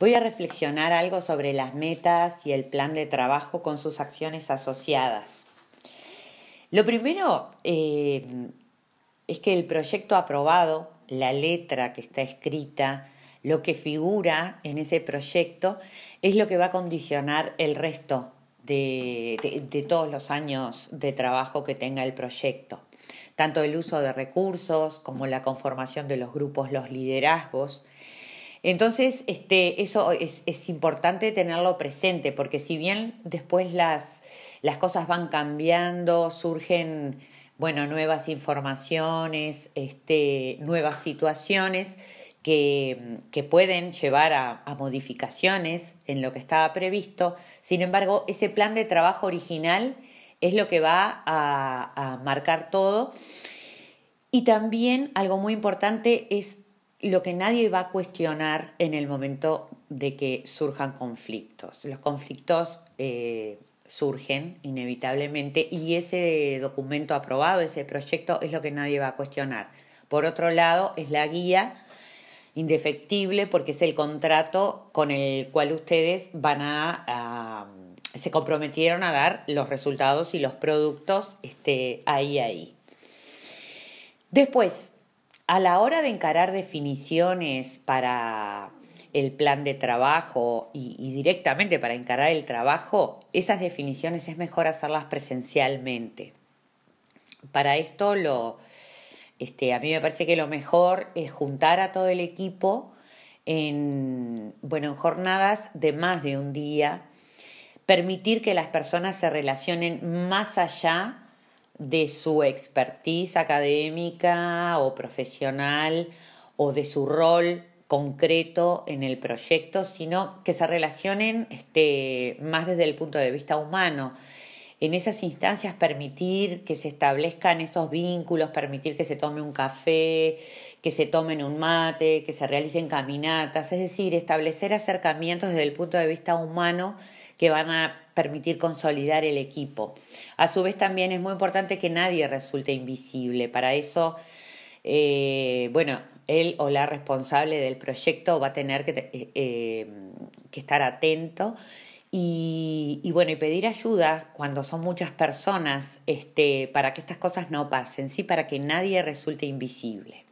Voy a reflexionar algo sobre las metas y el plan de trabajo con sus acciones asociadas. Lo primero eh, es que el proyecto aprobado, la letra que está escrita, lo que figura en ese proyecto es lo que va a condicionar el resto de, de, todos los años de trabajo que tenga el proyecto. Tanto el uso de recursos como la conformación de los grupos, los liderazgos. Entonces, este, eso es, importante tenerlo presente, porque si bien después las, las cosas van cambiando, surgen bueno, nuevas informaciones, este, nuevas situaciones que, que pueden llevar a, modificaciones en lo que estaba previsto. Sin embargo, ese plan de trabajo original es lo que va a, a marcar todo. Y también algo muy importante es lo que nadie va a cuestionar en el momento de que surjan conflictos. Los conflictos eh, surgen inevitablemente y ese documento aprobado, ese proyecto es lo que nadie va a cuestionar. Por otro lado, es la guía indefectible porque es el contrato con el cual ustedes van a, se comprometieron a dar los resultados y los productos este, ahí, ahí. Después, a la hora de encarar definiciones para el plan de trabajo y, directamente para encarar el trabajo, esas definiciones es mejor hacerlas presencialmente. Para esto este, a mí me parece que lo mejor es juntar a todo el equipo en, bueno, en jornadas de más de un día, permitir que las personas se relacionen más allá de su expertise académica o profesional o de su rol concreto en el proyecto, sino que se relacionen este, más desde el punto de vista humano en esas instancias permitir que se establezcan esos vínculos, permitir que se tome un café, que se tomen un mate, que se realicen caminatas, es decir, establecer acercamientos desde el punto de vista humano que van a permitir consolidar el equipo. A su vez también es muy importante que nadie resulte invisible, para eso, eh, bueno, él o la responsable del proyecto va a tener que eh, eh, estar atento y, y, bueno, y pedir ayuda cuando son muchas personas este, para que estas cosas no pasen, ¿sí? para que nadie resulte invisible.